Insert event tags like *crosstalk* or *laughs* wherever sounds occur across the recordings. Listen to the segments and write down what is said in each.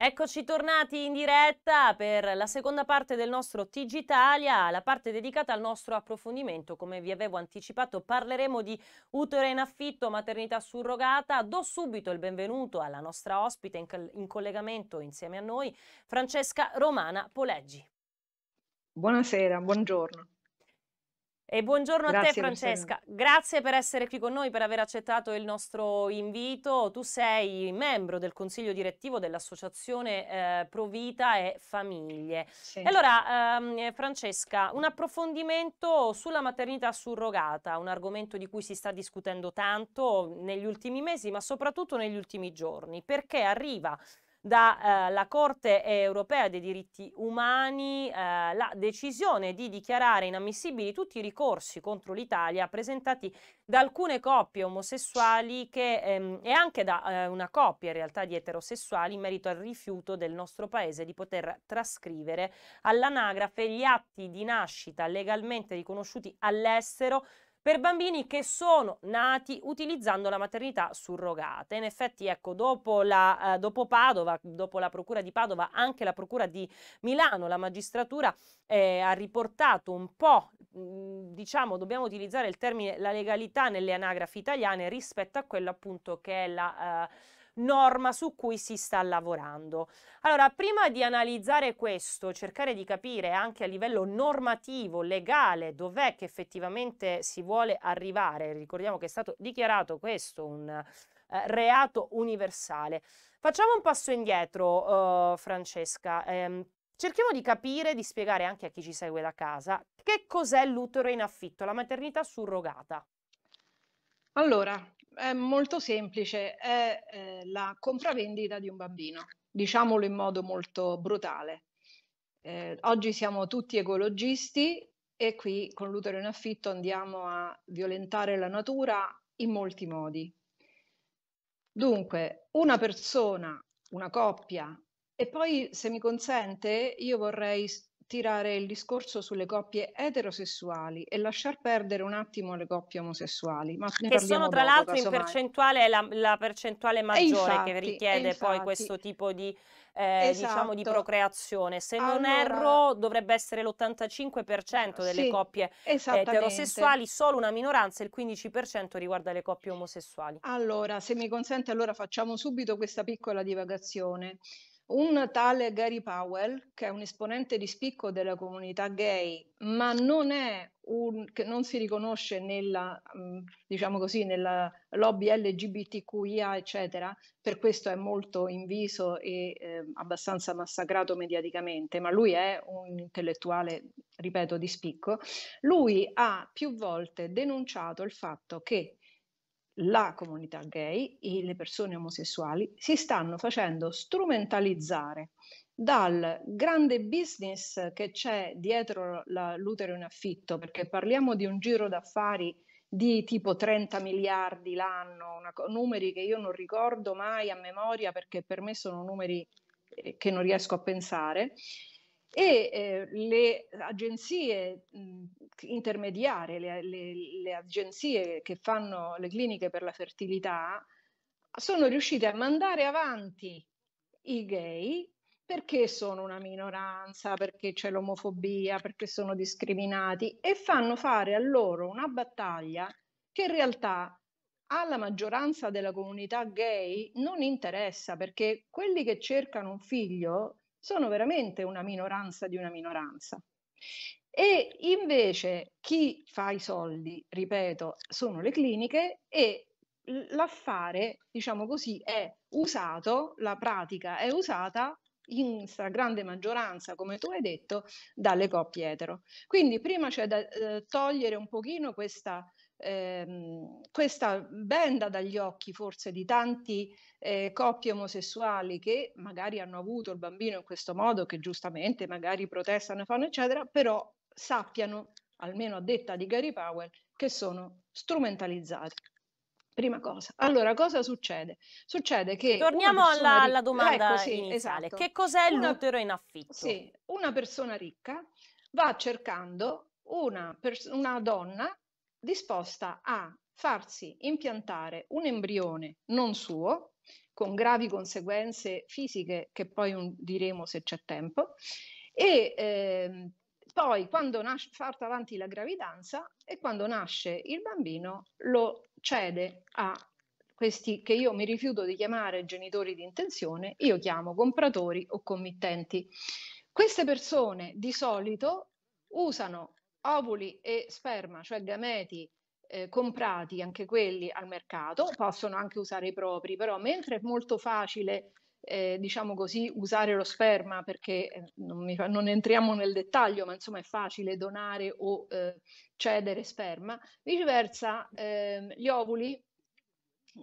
Eccoci tornati in diretta per la seconda parte del nostro TG Italia, la parte dedicata al nostro approfondimento. Come vi avevo anticipato, parleremo di utero in affitto, maternità surrogata. Do subito il benvenuto alla nostra ospite in, in collegamento insieme a noi, Francesca Romana Poleggi. Buonasera, buongiorno. E buongiorno Grazie, a te Francesca. Rossella. Grazie per essere qui con noi, per aver accettato il nostro invito. Tu sei membro del consiglio direttivo dell'associazione eh, Vita e Famiglie. Sì. Allora, ehm, eh, Francesca, un approfondimento sulla maternità surrogata, un argomento di cui si sta discutendo tanto negli ultimi mesi, ma soprattutto negli ultimi giorni, perché arriva dalla eh, Corte europea dei diritti umani eh, la decisione di dichiarare inammissibili tutti i ricorsi contro l'Italia presentati da alcune coppie omosessuali che, ehm, e anche da eh, una coppia in realtà di eterosessuali in merito al rifiuto del nostro paese di poter trascrivere all'anagrafe gli atti di nascita legalmente riconosciuti all'estero per bambini che sono nati utilizzando la maternità surrogata. In effetti, ecco, dopo, la, eh, dopo Padova, dopo la Procura di Padova, anche la Procura di Milano, la magistratura eh, ha riportato un po', diciamo, dobbiamo utilizzare il termine la legalità nelle anagrafi italiane rispetto a quello appunto che è la... Eh, norma su cui si sta lavorando. Allora, prima di analizzare questo, cercare di capire anche a livello normativo, legale, dov'è che effettivamente si vuole arrivare, ricordiamo che è stato dichiarato questo un eh, reato universale. Facciamo un passo indietro, eh, Francesca. Ehm, cerchiamo di capire, di spiegare anche a chi ci segue da casa, che cos'è l'utero in affitto, la maternità surrogata. Allora, è molto semplice, è eh, la compravendita di un bambino, diciamolo in modo molto brutale. Eh, oggi siamo tutti ecologisti e qui con l'utero in affitto andiamo a violentare la natura in molti modi. Dunque, una persona, una coppia, e poi se mi consente io vorrei tirare il discorso sulle coppie eterosessuali e lasciar perdere un attimo le coppie omosessuali. Ma che sono tra l'altro in percentuale la, la, percentuale maggiore infatti, che richiede infatti, poi questo tipo di, eh, esatto. diciamo di esatto. procreazione. Se allora, non erro dovrebbe essere l'85% delle sì, coppie eh, eterosessuali, solo una minoranza, il 15% riguarda le coppie omosessuali. Allora, se mi consente, allora facciamo subito questa piccola divagazione. Un tale Gary Powell, che è un esponente di spicco della comunità gay, ma non è un, che non si riconosce nella, mm, diciamo così, nella lobby LGBTQIA, eccetera, per questo è molto inviso e eh, abbastanza massacrato mediaticamente, ma lui è un intellettuale, ripeto, di spicco. Lui ha più volte denunciato il fatto che la comunità gay e le persone omosessuali si stanno facendo strumentalizzare dal grande business che c'è dietro la, l'utero in affitto, perché parliamo di un giro d'affari di tipo 30 miliardi l'anno, una, numeri che io non ricordo mai a memoria perché per me sono numeri eh, che non riesco a pensare, e eh, le agenzie mh, intermediarie, le, le, le, agenzie che fanno le cliniche per la fertilità, sono riuscite a mandare avanti i gay perché sono una minoranza, perché c'è l'omofobia, perché sono discriminati e fanno fare a loro una battaglia che in realtà alla maggioranza della comunità gay non interessa perché quelli che cercano un figlio sono veramente una minoranza di una minoranza. E invece chi fa i soldi, ripeto, sono le cliniche e l'affare, diciamo così, è usato, la pratica è usata in stragrande maggioranza, come tu hai detto, dalle coppie etero. Quindi prima c'è da eh, togliere un pochino questa ehm, questa benda dagli occhi forse di tanti eh, coppie omosessuali che magari hanno avuto il bambino in questo modo, che giustamente magari protestano e fanno eccetera, però sappiano, almeno a detta di Gary Powell, che sono strumentalizzati. Prima cosa. Allora, cosa succede? Succede che... Torniamo alla, alla, ecco, domanda ecco, sì, iniziale. Esatto. Che cos'è una, l'utero in affitto? Sì, una persona ricca va cercando una, pers- una donna disposta a farsi impiantare un embrione non suo, con gravi conseguenze fisiche che poi un, diremo se c'è tempo, e eh, poi quando nasce, porta avanti la gravidanza e quando nasce il bambino lo cede a questi che io mi rifiuto di chiamare genitori di intenzione, io chiamo compratori o committenti. Queste persone di solito usano ovuli e sperma, cioè gameti eh, comprati anche quelli al mercato, possono anche usare i propri, però mentre è molto facile eh, diciamo così, usare lo sperma perché eh, non, mi, non, entriamo nel dettaglio, ma insomma è facile donare o eh, cedere sperma. Viceversa, eh, gli ovuli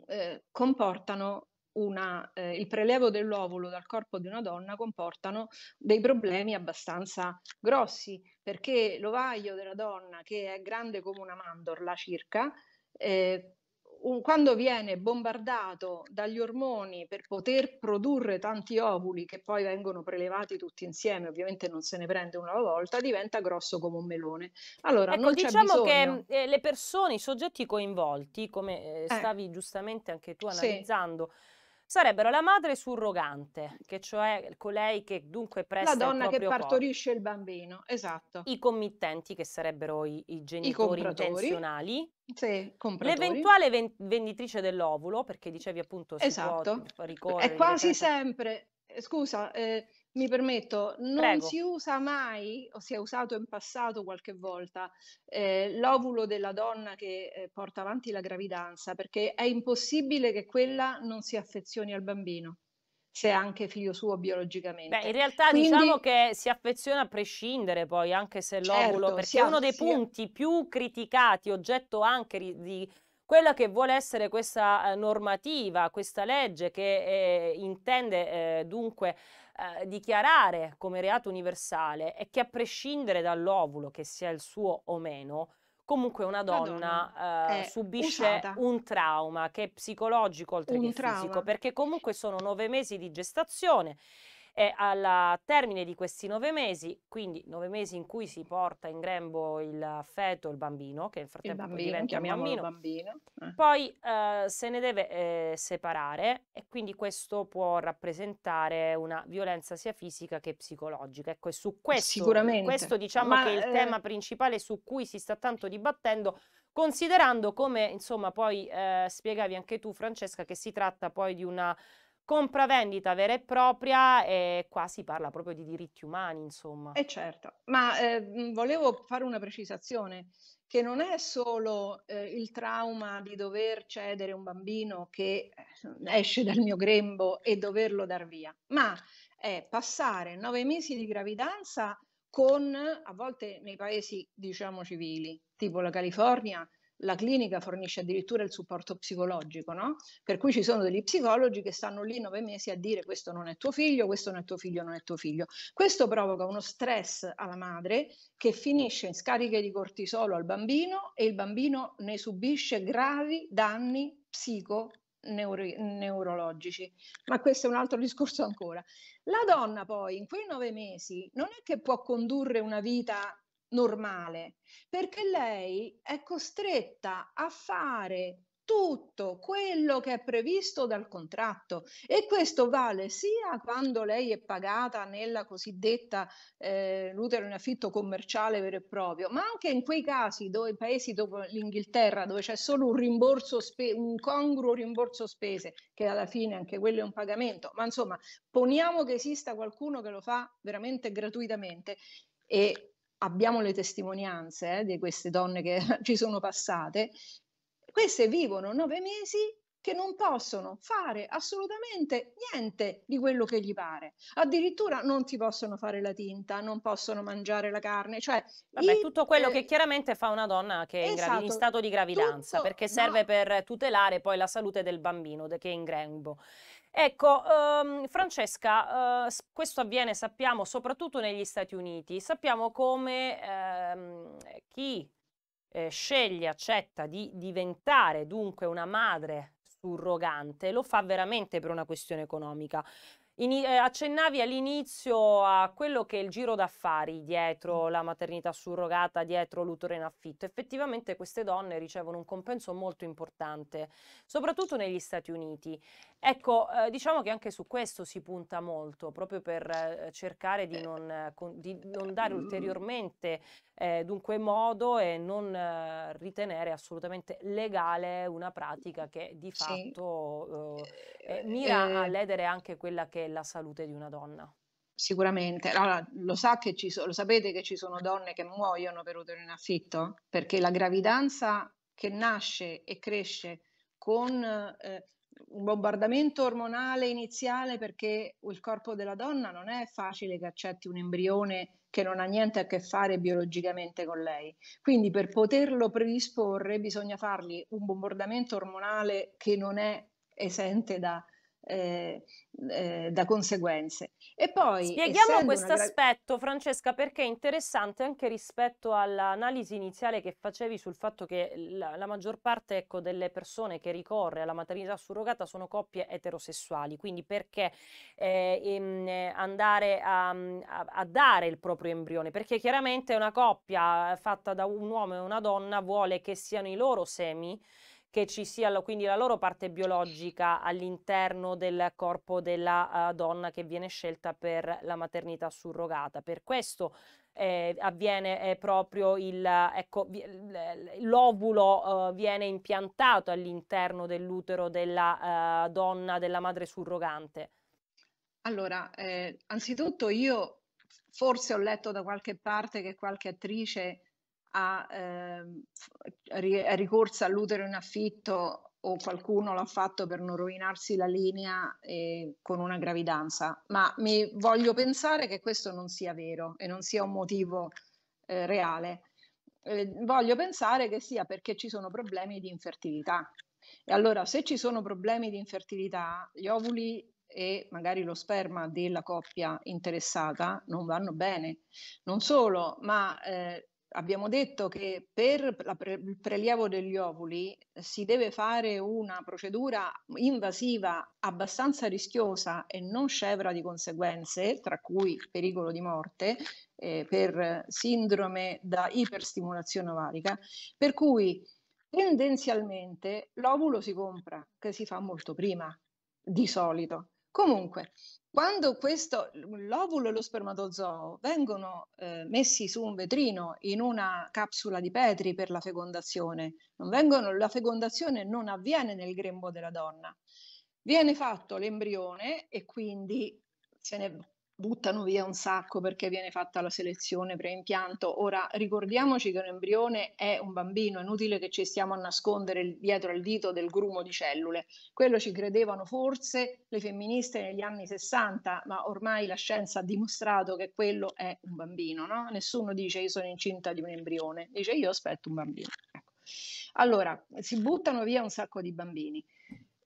eh, comportano una, eh, il prelevo dell'ovulo dal corpo di una donna comportano dei problemi abbastanza grossi, perché l'ovaio della donna, che è grande come una mandorla circa, eh, un, quando viene bombardato dagli ormoni per poter produrre tanti ovuli che poi vengono prelevati tutti insieme, ovviamente non se ne prende una volta, diventa grosso come un melone. Allora, ecco, non c'è diciamo bisogno... che mm, eh, le persone, i soggetti coinvolti, come eh, eh. stavi giustamente anche tu analizzando, sì sarebbero la madre surrogante, che cioè colei che dunque presta la donna che partorisce corpo. il bambino, esatto. I committenti che sarebbero i, i genitori I intenzionali. Sì, l'eventuale ven- venditrice dell'ovulo, perché dicevi appunto si esatto. può ricorrere. È quasi sempre eh, scusa, eh, mi permetto, non Prego. si usa mai, o si è usato in passato qualche volta, eh, l'ovulo della donna che eh, porta avanti la gravidanza, perché è impossibile che quella non si affezioni al bambino, se è anche figlio suo biologicamente. Beh, in realtà Quindi, diciamo che si affeziona a prescindere poi, anche se l'ovulo, certo, perché è uno dei punti più criticati, oggetto anche di quella che vuole essere questa eh, normativa, questa legge che eh, intende eh, dunque eh, dichiarare come reato universale è che a prescindere dall'ovulo, che sia il suo o meno, comunque una donna, donna eh, subisce usata. un trauma che è psicologico oltre un che trauma. fisico, perché comunque sono nove mesi di gestazione e al termine di questi nove mesi, quindi nove mesi in cui si porta in grembo il feto, il bambino, che nel frattempo bambino, diventa un bambino, bambino. Eh. poi eh, se ne deve eh, separare e quindi questo può rappresentare una violenza sia fisica che psicologica. Ecco, e su questo, questo diciamo Ma, che è il eh, tema principale su cui si sta tanto dibattendo considerando come insomma poi eh, spiegavi anche tu Francesca che si tratta poi di una compravendita vera e propria e qua si parla proprio di diritti umani, insomma. E eh, certo, ma eh, volevo fare una precisazione che non è solo eh, il trauma di dover cedere un bambino che eh, esce dal mio grembo e doverlo dar via, ma è passare nove mesi di gravidanza con, a volte nei paesi diciamo civili, tipo la California, la clinica fornisce addirittura il supporto psicologico, no? Per cui ci sono degli psicologi che stanno lì nove mesi a dire questo non è tuo figlio, questo non è tuo figlio, non è tuo figlio. Questo provoca uno stress alla madre che finisce in scariche di cortisolo al bambino e il bambino ne subisce gravi danni psico Neuro- neurologici. Ma questo è un altro discorso ancora. La donna poi in quei nove mesi non è che può condurre una vita normale, perché lei è costretta a fare tutto quello che è previsto dal contratto e questo vale sia quando lei è pagata nella cosiddetta eh, l'utero in affitto commerciale vero e proprio, ma anche in quei casi dove paesi dopo l'Inghilterra dove c'è solo un rimborso spe- un congruo rimborso spese che alla fine anche quello è un pagamento, ma insomma, poniamo che esista qualcuno che lo fa veramente gratuitamente e abbiamo le testimonianze eh, di queste donne che *laughs* ci sono passate, queste vivono nove mesi che non possono fare assolutamente niente di quello che gli pare. Addirittura non ti possono fare la tinta, non possono mangiare la carne, cioè Vabbè, i, tutto quello eh, che chiaramente fa una donna che è in, gravi, in, esatto. stato di gravidanza, tutto, perché serve no, per tutelare poi la salute del bambino che è in grembo. Ecco, ehm, Francesca, eh, questo avviene, sappiamo, soprattutto negli Stati Uniti. Sappiamo come ehm, chi eh, sceglie, accetta di diventare dunque una madre surrogante lo fa veramente per una questione economica. Ini- eh, accennavi all'inizio a quello che è il giro d'affari dietro la maternità surrogata, dietro l'utero in affitto. Effettivamente queste donne ricevono un compenso molto importante, soprattutto negli Stati Uniti. Ecco, eh, diciamo che anche su questo si punta molto, proprio per eh, cercare di eh. non, eh, con- di non, dare ulteriormente eh, dunque modo e non ritenere assolutamente legale una pratica che di fatto sì. mira a ledere anche quella che della salute di una donna. Sicuramente, allora, lo, sa che so, lo sapete che ci sono donne che muoiono per utero in affitto? Perché la gravidanza che nasce e cresce con eh, un bombardamento ormonale iniziale perché il corpo della donna non è facile che accetti un embrione che non ha niente a che fare biologicamente con lei. Quindi per poterlo predisporre bisogna fargli un bombardamento ormonale che non è esente da, eh, eh, da conseguenze. E poi, Spieghiamo questo aspetto, gra- Francesca, perché è interessante anche rispetto all'analisi iniziale che facevi sul fatto che la, la maggior parte ecco, delle persone che ricorre alla maternità surrogata sono coppie eterosessuali, quindi perché eh, in, ehm, andare a, a, a, dare il proprio embrione? Perché chiaramente una coppia fatta da un uomo e una donna vuole che siano i loro semi che ci sia lo, quindi la loro parte biologica all'interno del corpo della uh, donna che viene scelta per la maternità surrogata. Per questo eh, avviene eh, proprio il, ecco, vi, l'ovulo eh, viene impiantato all'interno dell'utero della eh, donna, della madre surrogante. Allora, eh, anzitutto io forse ho letto da qualche parte che qualche attrice ha eh, ricorso all'utero in affitto o qualcuno l'ha fatto per non rovinarsi la linea eh, con una gravidanza, ma mi voglio pensare che questo non sia vero e non sia un motivo eh, reale. Eh, voglio pensare che sia perché ci sono problemi di infertilità. E allora, se ci sono problemi di infertilità, gli ovuli e magari lo sperma della coppia interessata non vanno bene. Non solo, ma eh, abbiamo detto che per il prelievo degli ovuli eh, si deve fare una procedura invasiva abbastanza rischiosa e non scevra di conseguenze, tra cui pericolo di morte eh, per sindrome da iperstimolazione ovarica, per cui tendenzialmente l'ovulo si compra, che si fa molto prima di solito. Comunque, quando questo, l'ovulo e lo spermatozoo vengono eh, messi su un vetrino in una capsula di Petri per la fecondazione, vengono, la fecondazione non avviene nel grembo della donna, viene fatto l'embrione e quindi se ne buttano via un sacco perché viene fatta la selezione preimpianto. Ora ricordiamoci che un embrione è un bambino, è inutile che ci stiamo a nascondere dietro il dito del grumo di cellule. Quello ci credevano forse le femministe negli anni 60, ma ormai la scienza ha dimostrato che quello è un bambino, no? Nessuno dice io sono incinta di un embrione, dice io aspetto un bambino. Ecco. Allora, si buttano via un sacco di bambini.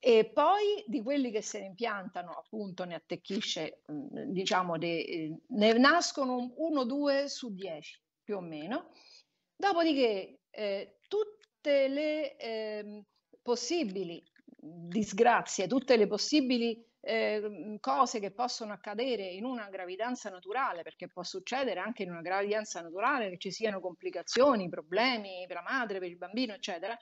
E poi di quelli che se ne impiantano, appunto, ne attecchisce, mhmm, diciamo, de, ehm, ne nascono uno o due su dieci più o meno. Dopodiché, eh, tutte le eh, possibili disgrazie, tutte le possibili eh, cose che possono accadere in una gravidanza naturale, perché può succedere anche in una gravidanza naturale che ci siano complicazioni, problemi per la madre, per il bambino, eccetera,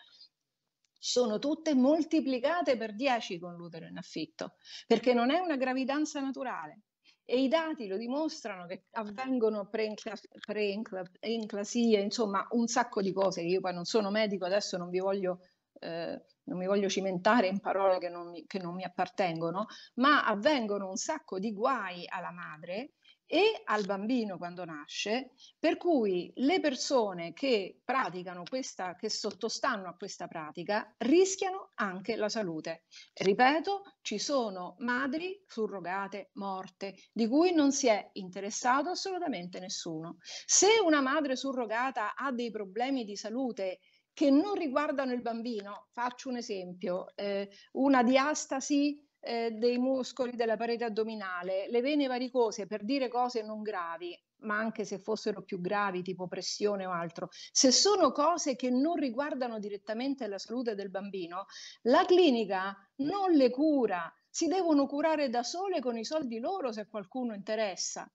sono tutte moltiplicate per 10 con l'utero in affitto, perché non è una gravidanza naturale. E i dati lo dimostrano che avvengono pre-enclasie, preenclasie, insomma un sacco di cose io poi non sono medico, adesso non vi voglio eh, non mi voglio cimentare in parole che non, mi, che non, mi, appartengono, ma avvengono un sacco di guai alla madre e al bambino quando nasce, per cui le persone che praticano questa, che sottostanno a questa pratica, rischiano anche la salute. Ripeto, ci sono madri surrogate morte di cui non si è interessato assolutamente nessuno. Se una madre surrogata ha dei problemi di salute, che non riguardano il bambino, faccio un esempio, eh, una diastasi eh, dei muscoli della parete addominale, le vene varicose, per dire cose non gravi, ma anche se fossero più gravi, tipo pressione o altro, se sono cose che non riguardano direttamente la salute del bambino, la clinica non le cura, si devono curare da sole con i soldi loro se qualcuno interessa.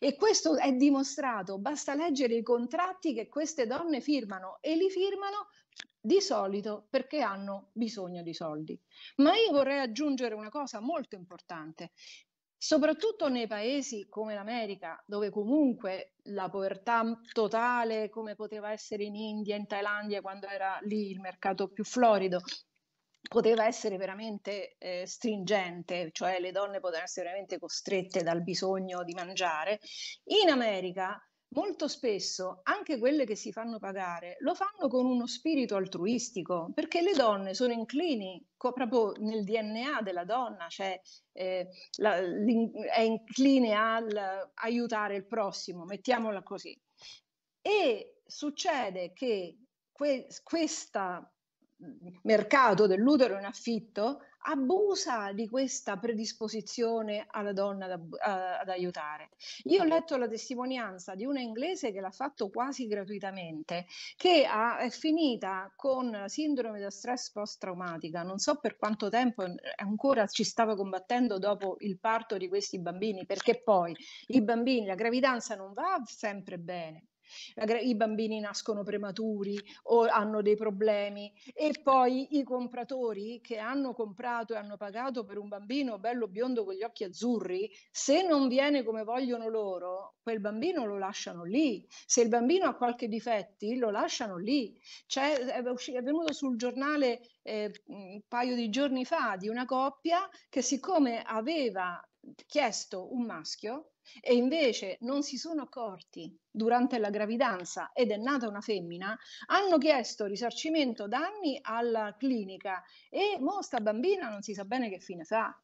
E questo è dimostrato, basta leggere i contratti che queste donne firmano e li firmano di solito perché hanno bisogno di soldi. Ma io vorrei aggiungere una cosa molto importante. Soprattutto nei paesi come l'America, dove comunque la povertà totale, come poteva essere in India, in Thailandia, quando era lì il mercato più florido, poteva essere veramente eh, stringente, cioè le donne potevano essere veramente costrette dal bisogno di mangiare. In America molto spesso anche quelle che si fanno pagare lo fanno con uno spirito altruistico, perché le donne sono inclini co- proprio nel DNA della donna, cioè eh, la, è incline al aiutare il prossimo, mettiamola così. E succede che que- questa mercato dell'utero in affitto abusa di questa predisposizione alla donna da, a, ad aiutare. Io ho letto la testimonianza di una inglese che l'ha fatto quasi gratuitamente, che ha, è finita con la sindrome da stress post-traumatica, non so per quanto tempo ancora ci stava combattendo dopo il parto di questi bambini, perché poi i bambini, la gravidanza non va sempre bene, i bambini nascono prematuri o hanno dei problemi e poi i compratori che hanno comprato e hanno pagato per un bambino bello biondo con gli occhi azzurri, se non viene come vogliono loro, quel bambino lo lasciano lì, se il bambino ha qualche difetti lo lasciano lì. C'è, è, venuto sul giornale eh, un paio di giorni fa di una coppia che siccome aveva chiesto un maschio, e invece non si sono accorti durante la gravidanza ed è nata una femmina, hanno chiesto risarcimento danni alla clinica e mo sta bambina non si sa bene che fine fa.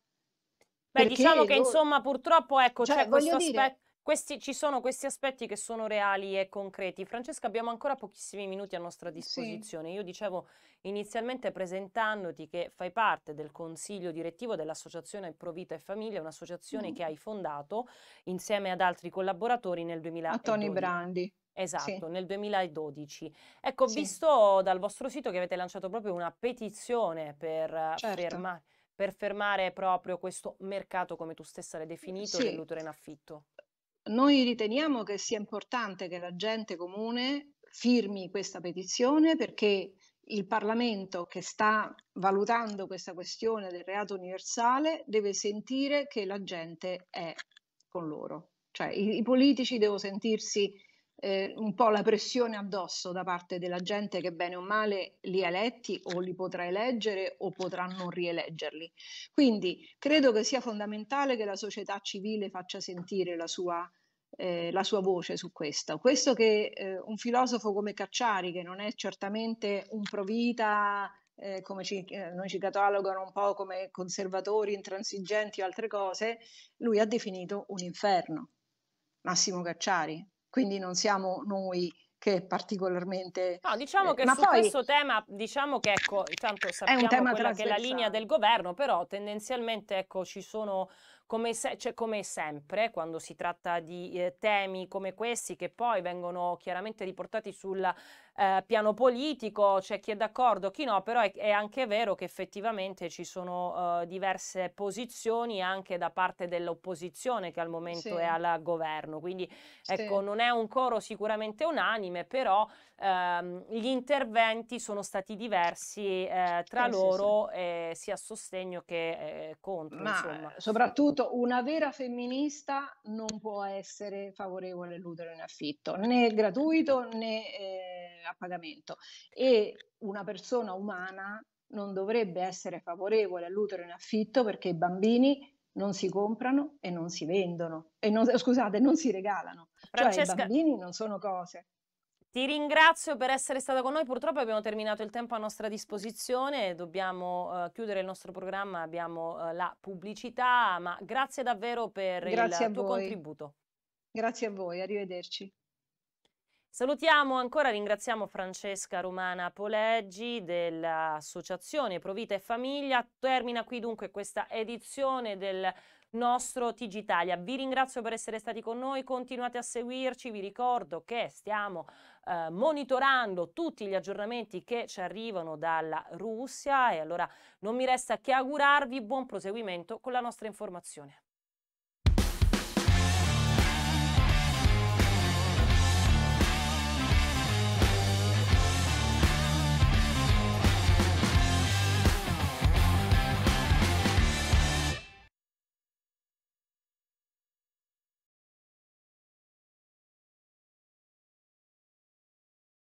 Beh, diciamo che loro... insomma purtroppo ecco, cioè, c'è questo aspetto. Dire, questi, ci sono questi aspetti che sono reali e concreti. Francesca, abbiamo ancora pochissimi minuti a nostra disposizione. Sì. Io dicevo inizialmente presentandoti che fai parte del consiglio direttivo dell'associazione Pro Vita e Famiglia, un'associazione mm. che hai fondato insieme ad altri collaboratori nel 2012. A Tony Brandi. Esatto, sì. nel 2012. Ecco, ho sì. visto dal vostro sito che avete lanciato proprio una petizione per eh, certo. fermare per fermare proprio questo mercato, come tu stessa l'hai definito, sì. dell'utero in affitto? Noi riteniamo che sia importante che la gente comune firmi questa petizione perché il Parlamento che sta valutando questa questione del reato universale deve sentire che la gente è con loro, cioè i, i politici devono sentirsi eh, un po' la pressione addosso da parte della gente che bene o male li ha eletti o li potrà eleggere o potrà non rieleggerli. Quindi credo che sia fondamentale che la società civile faccia sentire la sua, eh, la sua voce su questo. Questo che eh, un filosofo come Cacciari, che non è certamente un provita, eh, come ci, eh, noi ci catalogano un po' come conservatori, intransigenti o altre cose, lui ha definito un inferno. Massimo Cacciari, quindi non siamo noi che è particolarmente... No, diciamo eh, che eh, su poi... questo tema, diciamo che ecco, intanto sappiamo quella che è la linea del governo, però tendenzialmente ecco, ci sono come, se, cioè, come sempre quando si tratta di eh, temi come questi che poi vengono chiaramente riportati sul eh, piano politico, c'è cioè chi è d'accordo, chi no, però è, è anche vero che effettivamente ci sono eh, diverse posizioni anche da parte dell'opposizione che al momento sì. è al governo, quindi ecco non è un coro sicuramente unanime, però ehm, gli interventi sono stati diversi eh, tra sì, loro sì, sì. Eh, sia a sostegno che eh, contro. Ma insomma. Eh, soprattutto una vera femminista non può essere favorevole all'utero in affitto, né gratuito né eh, a pagamento. E una persona umana non dovrebbe essere favorevole all'utero in affitto perché i bambini non si comprano e non si vendono, e non, scusate, non si regalano. Francesca, cioè i bambini non sono cose. Ti ringrazio per essere stata con noi, purtroppo abbiamo terminato il tempo a nostra disposizione, dobbiamo uh, chiudere il nostro programma, abbiamo uh, la pubblicità, ma grazie davvero per grazie il tuo voi. contributo. Grazie a voi, arrivederci. Salutiamo ancora, ringraziamo Francesca Romana Poleggi dell'Associazione Provita e Famiglia. Termina qui dunque questa edizione del nostro TG Italia. Vi ringrazio per essere stati con noi, continuate a seguirci, vi ricordo che stiamo eh, monitorando tutti gli aggiornamenti che ci arrivano dalla Russia e allora non mi resta che augurarvi buon proseguimento con la nostra informazione.